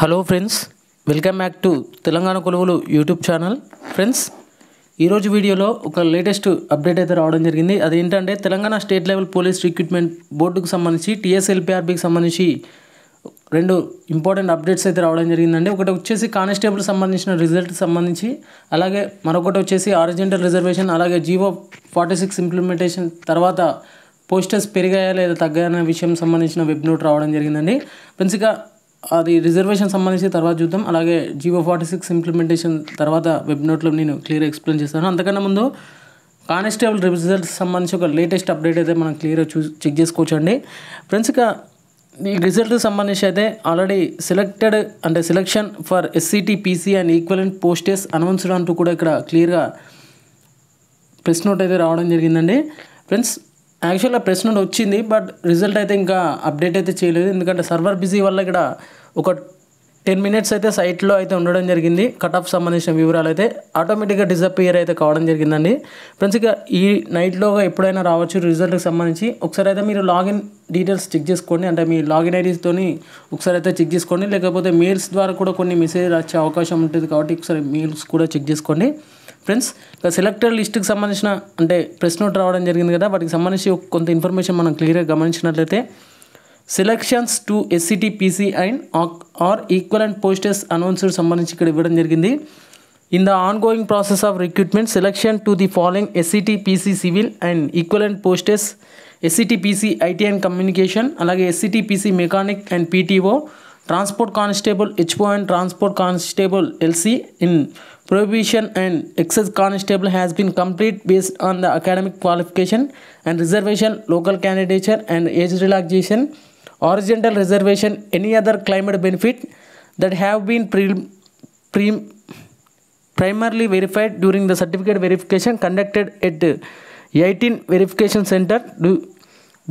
hello friends welcome back to Telangana కొలువులు YouTube channel friends ఈరోజు వీడియోలో ఒక లేటెస్ట్ అప్డేట్ అయితే రావడం జరిగింది అదేంటంటే Telangana state level police recruitment బోర్డుకు సంబంధించి టీఎస్ఎల్పిఆర్బికి సంబంధించి రెండు ఇంపార్టెంట్ అప్డేట్స్ అయితే రావడం జరిగిందండి ఒకటి వచ్చేసి కానిస్టేబుల్ సంబంధించిన రిజల్ట్ సంబంధించి అలాగే మరొకటి వచ్చేసి ఆరిజెంటల్ రిజర్వేషన్ అలాగే జీవో ఫార్టీ సిక్స్ ఇంప్లిమెంటేషన్ తర్వాత పోస్టర్స్ పెరిగాయా లేదా తగ్గాయనే విషయం సంబంధించిన వెబ్ నోట్ రావడం జరిగిందండి ఫ్రెండ్స్ ఇక అది రిజర్వేషన్ సంబంధించి తర్వాత చూద్దాం అలాగే జియో ఫార్టీ సిక్స్ ఇంప్లిమెంటేషన్ తర్వాత వెబ్ నోట్లో నేను క్లియర్ ఎక్స్ప్లెయిన్ చేస్తాను అంతకన్నా ముందు కానిస్టేబుల్ రిజల్ట్స్ సంబంధించి ఒక లేటెస్ట్ అప్డేట్ అయితే మనం క్లియర్గా చూ చెక్ చేసుకోవచ్చు అండి ఫ్రెండ్స్ ఇక ఈ రిజల్ట్ సంబంధించి అయితే ఆల్రెడీ సెలెక్టెడ్ అంటే selection for SCT PC and equivalent posts announced అంటూ కూడా ఇక్కడ క్లియర్గా ప్రెస్ నోట్ అయితే రావడం జరిగిందండి ఫ్రెండ్స్ యాక్చువల్గా ప్రెస్ నుండి వచ్చింది బట్ రిజల్ట్ అయితే ఇంకా అప్డేట్ అయితే చేయలేదు ఎందుకంటే సర్వర్ బిజీ వల్ల ఇక్కడ ఒక టెన్ మినిట్స్ అయితే సైట్లో అయితే ఉండడం జరిగింది కట్ ఆఫ్ సంబంధించిన వివరాలు అయితే ఆటోమేటిక్గా డిజపియర్ అయితే కావడం జరిగిందండి ఫ్రెండ్స్ ఇక ఈ నైట్లోగా ఎప్పుడైనా రావచ్చు రిజల్ట్కి సంబంధించి ఒకసారి అయితే మీరు లాగిన్ డీటెయిల్స్ చెక్ చేసుకోండి అంటే మీ లాగిన్ ఐడీస్తో ఒకసారి అయితే చెక్ చేసుకోండి లేకపోతే మెయిల్స్ ద్వారా కూడా కొన్ని మెసేజ్ వచ్చే అవకాశం ఉంటుంది కాబట్టి ఒకసారి మెయిల్స్ కూడా చెక్ చేసుకోండి ఫ్రెండ్స్ ఇక సెలెక్టర్ లిస్ట్కి సంబంధించిన అంటే ప్రెస్ నోట్ రావడం జరిగింది కదా వాటికి సంబంధించి కొంత ఇన్ఫర్మేషన్ మనం క్లియర్గా గమనించినట్లయితే selections to SCT PC and or equal and posts announce సంబంధించి ఇక్కడ ఇవ్వడం జరిగింది In the ongoing process of recruitment, selection to the following SCT, PC, Civil and equivalent posts SCT, PC, IT and Communication, అలాగే SCT, PC, Mechanic and PTO, Transport Constable, HPO and Transport Constable LC in Prohibition and Excess Constable has been complete based on the academic qualification and reservation, local candidature and age relaxation, horizontal reservation, any other climate benefit that have been pre, pre primarily verified during the certificate verification conducted at 18 verification center du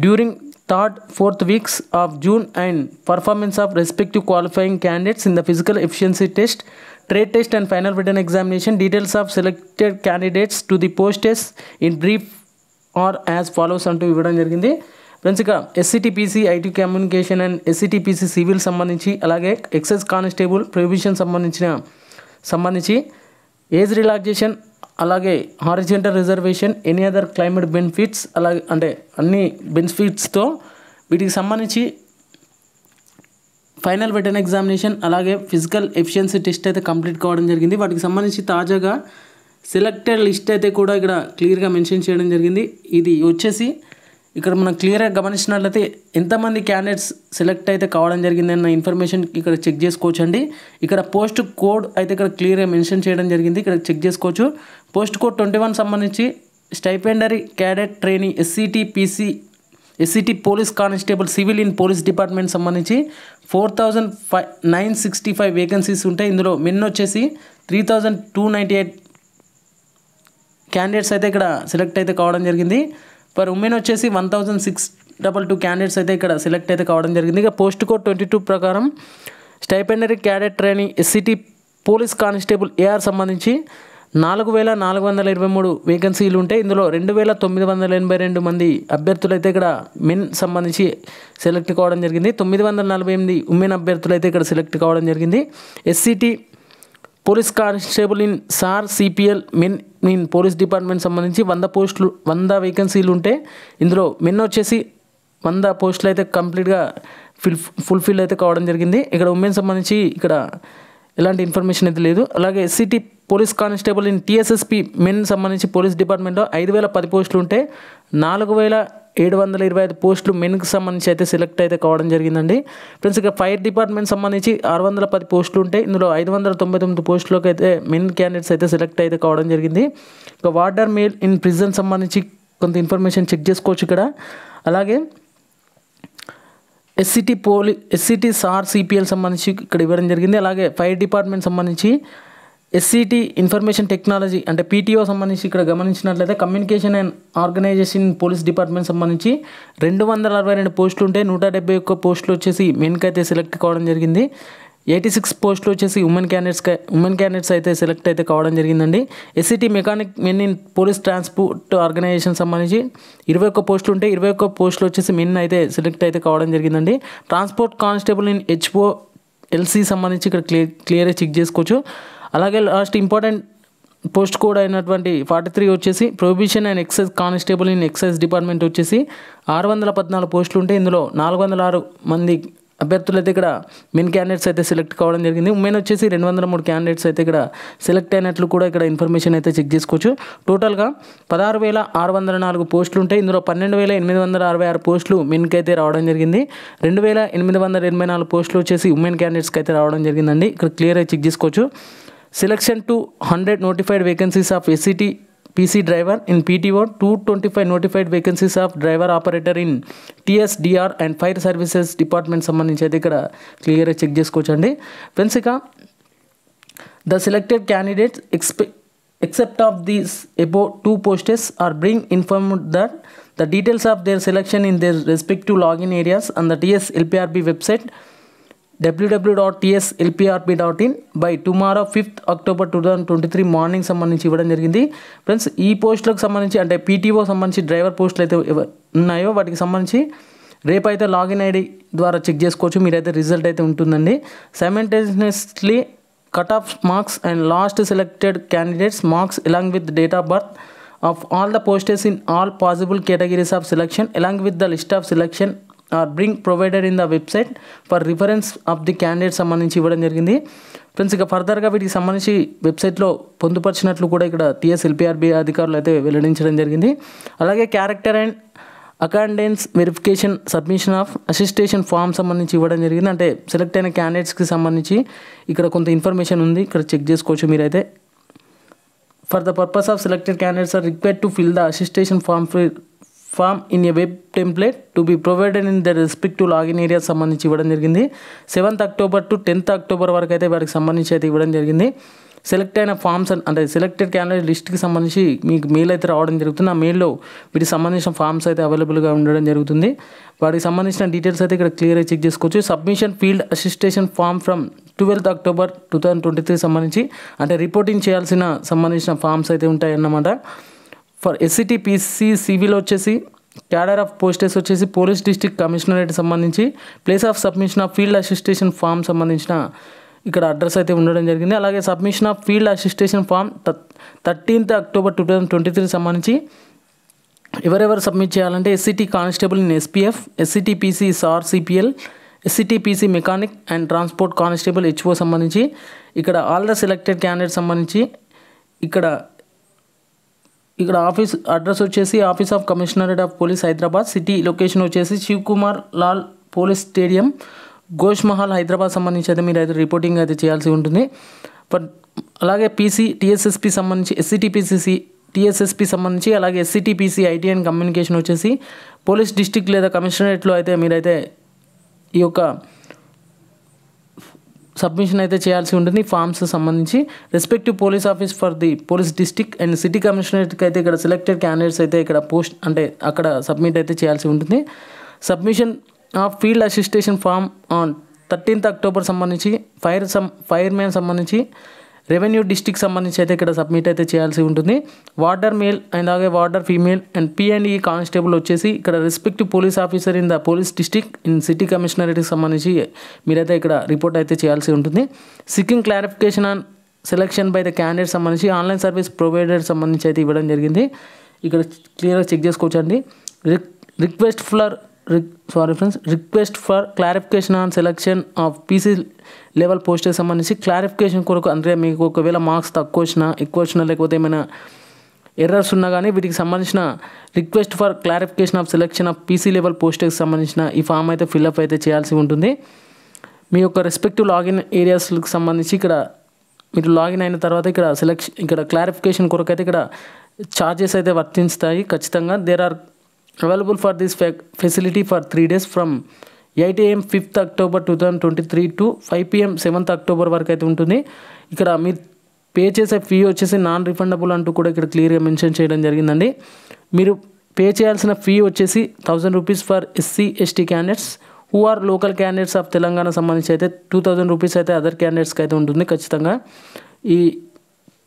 during third fourth weeks of june and performance of respective qualifying candidates in the physical efficiency test trade test and final written examination details of selected candidates to the post test in brief or as follows అంటూ ఇవ్వడం జరిగింది friends ఇక SCT PC IT communication and SCT PC civil సంబంధించి అలాగే excise constable provision సంబంధించిన సంబంధించి age relaxation అలాగే horizontal reservation any other climate benefits అలాగే అంటే అన్ని బెనిఫిట్స్తో వీటికి సంబంధించి ఫైనల్ రిటర్న్ ఎగ్జామినేషన్ అలాగే ఫిజికల్ ఎఫిషియన్సీ టెస్ట్ అయితే కంప్లీట్ కావడం జరిగింది వాటికి సంబంధించి తాజాగా సెలెక్టెడ్ లిస్ట్ అయితే కూడా ఇక్కడ క్లియర్గా మెన్షన్ చేయడం జరిగింది ఇది వచ్చేసి ఇక్కడ మనం క్లియర్గా గమనించినట్లయితే ఎంతమంది క్యాండిడేట్స్ సెలెక్ట్ అయితే కావడం జరిగిందన్న ఇన్ఫర్మేషన్ ఇక్కడ చెక్ చేసుకోవచ్చు అండి ఇక్కడ పోస్ట్ కోడ్ అయితే ఇక్కడ క్లియర్గా మెన్షన్ చేయడం జరిగింది ఇక్కడ చెక్ చేసుకోవచ్చు పోస్ట్ కోడ్ ట్వంటీ వన్ సంబంధించి stipendiary cadet training SCT PC SCT police constable civil in police department సంబంధించి four thousand five nine sixty five vacancies ఉంటాయి ఇందులో మెన్ వచ్చేసి three thousand two ninety eight candidates అయితే ఇక్కడ select అయితే కావడం జరిగింది ఫర్ ఉమెన్ వచ్చేసి one thousand six double two candidates అయితే ఇక్కడ సెలెక్ట్ అయితే కావడం జరిగింది ఇక పోస్ట్ కోడ్ ట్వంటీ టూ ప్రకారం stipendiary cadet training SCT police constable AR సంబంధించి నాలుగు వేల నాలుగు వందల ఇరవై మూడు వేకెన్సీలు ఉంటే ఇందులో రెండు వేల తొమ్మిది వందల ఎనభై రెండు మంది అభ్యర్థులు అయితే ఇక్కడ మెన్ సంబంధించి సెలెక్ట్ కావడం జరిగింది తొమ్మిది వందల నలభై ఎనిమిది ఉమెన్ అభ్యర్థులు అయితే ఇక్కడ సెలెక్ట్ కావడం జరిగింది SCT police constable in SAR CPL men in police department సంబంధించి వంద పోస్టులు వంద వేకెన్సీలు ఉంటే ఇందులో మెన్ వచ్చేసి వంద పోస్టులు అయితే కంప్లీట్గా ఫిల్ ఫుల్ఫిల్ అయితే కావడం జరిగింది ఇక్కడ ఉమెన్ సంబంధించి ఇక్కడ ఎలాంటి ఇన్ఫర్మేషన్ అయితే లేదు అలాగే SCT police constable in TSSP men సంబంధించి పోలీస్ డిపార్ట్మెంట్లో ఐదు వేల పది పోస్టులు ఉంటే నాలుగు వేల ఏడు వందల ఇరవై ఐదు పోస్టులు మెన్కి సంబంధించి అయితే సెలెక్ట్ అయితే కావడం జరిగిందండి ఫ్రెండ్స్ ఇక ఫైర్ డిపార్ట్మెంట్ సంబంధించి ఆరు వందల పది పోస్టులు ఉంటాయి ఇందులో ఐదు వందల తొంభై తొమ్మిది పోస్టులకు అయితే మెన్ క్యాండిడేట్స్ అయితే సెలెక్ట్ అయితే కావడం జరిగింది ఇక వార్డర్ మేల్ ఇన్ ప్రిజన్ సంబంధించి కొంత ఇన్ఫర్మేషన్ చెక్ చేసుకోవచ్చు ఇక్కడ అలాగే ఎస్సిటీ పోలీ ఎస్సిటీ సార్ సిపిఎల్ సంబంధించి ఇక్కడ ఇవ్వడం జరిగింది అలాగే ఫైర్ డిపార్ట్మెంట్ సంబంధించి ఎస్సిటి ఇన్ఫర్మేషన్ టెక్నాలజీ అంటే పీటీఓ సంబంధించి ఇక్కడ గమనించినట్లయితే communication and organisation police department సంబంధించి రెండు వందల అరవై రెండు పోస్టులు ఉంటే నూట డెబ్బై ఒక్క పోస్టులు వచ్చేసి మెన్కి అయితే సెలెక్ట్ కావడం జరిగింది ఎయిటీ సిక్స్ పోస్టులు వచ్చేసి ఉమెన్ క్యాండిడేట్స్ ఉమెన్ క్యాండిడేట్స్ అయితే సెలెక్ట్ అయితే కావడం జరిగిందండి SCT mechanic men in police transport organisation సంబంధించి ఇరవై ఒక్క పోస్టులు ఉంటే ఇరవై ఒక్క పోస్టులు వచ్చేసి మెన్ అయితే సెలెక్ట్ అయితే కావడం జరిగిందండి transport constable in HO LC సంబంధించి ఇక్కడ క్లియర్ క్లియర్గా చెక్ చేసుకోవచ్చు అలాగే లాస్ట్ ఇంపార్టెంట్ పోస్ట్ కోడ్ అయినటువంటి ఫార్టీ త్రీ వచ్చేసి prohibition and excise constable in excise department వచ్చేసి ఆరు వందల పద్నాలుగు పోస్టులు ఉంటే ఇందులో నాలుగు వందల ఆరు మంది అభ్యర్థులు అయితే ఇక్కడ మెయిన్ క్యాండిడేట్స్ అయితే సెలెక్ట్ కావడం జరిగింది ఉమెన్ వచ్చేసి రెండు వందల మూడు క్యాండిడేట్స్ అయితే ఇక్కడ సెలెక్ట్ అయినట్లు కూడా ఇక్కడ ఇన్ఫర్మేషన్ అయితే చెక్ చేసుకోవచ్చు టోటల్గా పదహారు వేల ఆరు వందల నాలుగు పోస్టులు ఉంటాయి ఇందులో పన్నెండు వేల ఎనిమిది వందల అరవై ఆరు పోస్టులు మెన్కి అయితే రావడం జరిగింది రెండు వేల ఎనిమిది వందల ఎనభై నాలుగు పోస్టులు వచ్చేసి ఉమెన్ క్యాండిడేట్స్కి అయితే రావడం జరిగిందండి ఇక్కడ క్లియర్గా చెక్ చేసుకోవచ్చు selection to hundred notified vacancies of SCT PC driver in PTO two twenty five notified vacancies of driver operator in TSDR and fire services department సంబంధించి అయితే ఇక్కడ క్లియర్గా చెక్ చేసుకోవచ్చండి ఫ్రెండ్స్ ఇక ద సెలెక్టెడ్ క్యాండిడేట్స్ ఎక్స్పె except of these above two posts are being informed that the details of their selection in their respective login areas and the TS LPRB website WWW dot TS ఎల్పిఆర్పి dot in by tomorrow fifth October two thousand twenty three morning సంబంధించి ఇవ్వడం జరిగింది friends ఈ పోస్టులకు సంబంధించి అంటే PTO సంబంధించి driver పోస్టులు అయితే ఉన్నాయో వాటికి సంబంధించి రేపైతే లాగిన్ ఐడి ద్వారా చెక్ చేసుకోవచ్చు మీరైతే రిజల్ట్ అయితే ఉంటుందండి simultaneously cut off marks and last selected candidates marks along with date of birth of all the posts in all possible categories of selection along with the list of selection are being provided in the website for reference of the candidate సంబంధించి ఇవ్వడం జరిగింది friends ఇక ఫర్దర్గా వీటికి సంబంధించి వెబ్సైట్లో పొందుపరిచినట్లు కూడా ఇక్కడ ఎల్పిఆర్బి అధికారులు అయితే వెల్లడించడం జరిగింది అలాగే క్యారెక్టర్ అండ్ అకాండెన్స్ verification submission of attestation form సంబంధించి ఇవ్వడం జరిగింది అంటే సెలెక్ట్ అయిన క్యాండిడేట్స్కి సంబంధించి ఇక్కడ కొంత ఇన్ఫర్మేషన్ ఉంది ఇక్కడ చెక్ చేసుకోవచ్చు మీరైతే for the purpose of selected candidates are require to fill the attestation form fill form in a web template to be provided in the respective login area సంబంధించి ఇవ్వడం జరిగింది seventh October to tenth October వరకు అయితే వారికి సంబంధించి అయితే ఇవ్వడం జరిగింది సెలెక్ట్ అయిన ఫామ్స్ అంటే సెలెక్టెడ్ క్యాండిడేట్ లిస్ట్కి సంబంధించి మీకు మెయిల్ అయితే రావడం జరుగుతుంది ఆ మెయిల్లో వీటికి సంబంధించిన ఫామ్స్ అయితే అవైలబుల్గా ఉండడం జరుగుతుంది వాటికి సంబంధించిన డీటెయిల్స్ అయితే ఇక్కడ క్లియర్గా చెక్ చేసుకోవచ్చు submission field attestation form from twelfth October two thousand twenty three సంబంధించి అంటే రిపోర్టింగ్ చేయాల్సిన సంబంధించిన ఫామ్స్ అయితే ఉంటాయన్నమాట ఫర్ పీసీ సివిల్ వచ్చేసి క్యాడర్ ఆఫ్ పోస్టెస్ వచ్చేసి పోలీస్ డిస్టిక్ కమిషనరేట్ సంబంధించి place of submission of field attestation form సంబంధించిన ఇక్కడ అడ్రస్ అయితే ఉండడం జరిగింది అలాగే submission of field attestation form thirteenth October two thousand twenty three సంబంధించి ఎవరెవరు సబ్మిట్ చేయాలంటే SCT constable in SPF SCTPC సార్సిపిఎల్ ఎస్సిటీపీసీ mechanic and transport constable HO సంబంధించి ఇక్కడ ఆల్ ద సెలెక్టెడ్ క్యాండిడేట్ సంబంధించి ఇక్కడ ఇక్కడ ఆఫీస్ అడ్రస్ వచ్చేసి office of commissionerate of police Hyderabad city location వచ్చేసి శివ్ కుమార్ లాల్ పోలీస్ స్టేడియం గోష్ మహల్ హైదరాబాద్ సంబంధించి అయితే మీరు అయితే రిపోర్టింగ్ అయితే చేయాల్సి ఉంటుంది బట్ అలాగే పీసీ టీఎస్ఎస్పి సంబంధించి ఎస్సిటిపిసిసి టీఎస్ఎస్పి సంబంధించి అలాగే ఎస్సిటిపిసి ఐటీ అండ్ కమ్యూనికేషన్ వచ్చేసి పోలీస్ డిస్టిక్ లేదా కమిషనరేట్లో అయితే మీరైతే ఈ యొక్క సబ్మిషన్ అయితే చేయాల్సి ఉంటుంది ఫామ్స్ సంబంధించి respective police office for the police district and city కమిషనరేట్కి అయితే ఇక్కడ సెలెక్టెడ్ క్యాండిడేట్స్ అయితే ఇక్కడ పోస్ట్ అంటే అక్కడ సబ్మిట్ అయితే చేయాల్సి ఉంటుంది submission of field attestation form on thirteenth October సంబంధించి ఫైర్ సం ఫైర్మెన్ సంబంధించి రెవెన్యూ డిస్టిక్ సంబంధించి అయితే ఇక్కడ సబ్మిట్ అయితే చేయాల్సి ఉంటుంది వార్డర్ మేల్ అండ్ అలాగే warder female and PNE e constable వచ్చేసి ఇక్కడ respective police officer in the police district in city కమిషనరేట్కి సంబంధించి మీరైతే ఇక్కడ రిపోర్ట్ అయితే చేయాల్సి ఉంటుంది seeking clarification on selection by the candidate సంబంధించి ఆన్లైన్ సర్వీస్ ప్రొవైడర్ సంబంధించి అయితే ఇవ్వడం జరిగింది ఇక్కడ క్లియర్గా చెక్ చేసుకోవచ్చండి request for sorry friends request for clarification on selection of PC level పోస్ట్కి సంబంధించి క్లారిఫికేషన్ కొరకు అంటే మీకు ఒకవేళ మార్క్స్ తక్కువ వచ్చినా ఎక్కువ వచ్చినా లేకపోతే ఏమైనా ఎర్రర్స్ ఉన్నా కానీ వీటికి సంబంధించిన request for clarification of selection of PC level పోస్ట్కి సంబంధించిన ఈ ఫామ్ అయితే ఫిల్అప్ అయితే చేయాల్సి ఉంటుంది మీ యొక్క రెస్పెక్టివ్ లాగిన్ ఏరియాస్కి సంబంధించి ఇక్కడ మీరు లాగిన్ అయిన తర్వాత ఇక్కడ సెలెక్షన్ ఇక్కడ క్లారిఫికేషన్ కొరకు అయితే ఇక్కడ ఛార్జెస్ అయితే వర్తిస్తాయి ఖచ్చితంగా there are available for this facility for three days from eight AM fifth October two thousand twenty three to five PM seventh October వరకు అయితే ఉంటుంది ఇక్కడ మీరు పే చేసే ఫీ వచ్చేసి నాన్ రిఫండబుల్ అంటూ కూడా ఇక్కడ క్లియర్గా మెన్షన్ చేయడం జరిగిందండి మీరు పే చేయాల్సిన ఫీ వచ్చేసి thousand rupees for SC ST candidates who are local candidates of Telangana సంబంధించి అయితే టూ థౌజండ్ రూపీస్ అయితే అదర్ క్యాండిడేట్స్కి అయితే ఉంటుంది ఖచ్చితంగా ఈ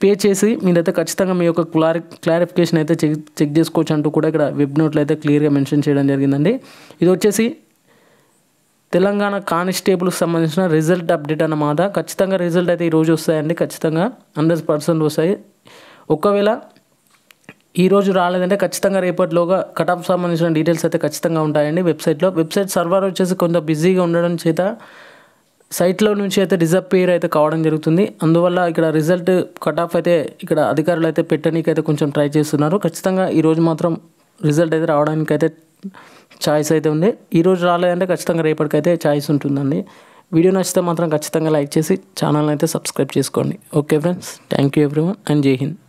పే చేసి మీరైతే ఖచ్చితంగా మీ యొక్క క్లారి క్లారిఫికేషన్ అయితే చెక్ చెక్ చేసుకోవచ్చు అంటూ కూడా ఇక్కడ వెబ్ నోట్లో అయితే క్లియర్గా మెన్షన్ చేయడం జరిగిందండి ఇది వచ్చేసి తెలంగాణ కానిస్టేబుల్కి సంబంధించిన రిజల్ట్ అప్డేట్ అన్నమాట ఖచ్చితంగా రిజల్ట్ అయితే ఈరోజు వస్తాయండి ఖచ్చితంగా హండ్రెడ్ పర్సెంట్ వస్తాయి ఒకవేళ ఈరోజు రాలేదంటే ఖచ్చితంగా రేపటిలోగా కట్ ఆఫ్ సంబంధించిన డీటెయిల్స్ అయితే ఖచ్చితంగా ఉంటాయండి వెబ్సైట్లో వెబ్సైట్ సర్వర్ వచ్చేసి కొంత బిజీగా ఉండడం చేత సైట్లో నుంచి అయితే డిజపేర్ అయితే కావడం జరుగుతుంది అందువల్ల ఇక్కడ రిజల్ట్ కట్ ఆఫ్ అయితే ఇక్కడ అధికారులు అయితే పెట్టడానికి అయితే కొంచెం ట్రై చేస్తున్నారు ఖచ్చితంగా ఈరోజు మాత్రం రిజల్ట్ అయితే రావడానికి అయితే ఛాయిస్ అయితే ఉంది ఈరోజు రాలేదంటే ఖచ్చితంగా రేపటికైతే ఛాయిస్ ఉంటుందండి వీడియో నచ్చితే మాత్రం ఖచ్చితంగా లైక్ చేసి ఛానల్ని అయితే సబ్స్క్రైబ్ చేసుకోండి okay friends thank you everyone and Jai Hind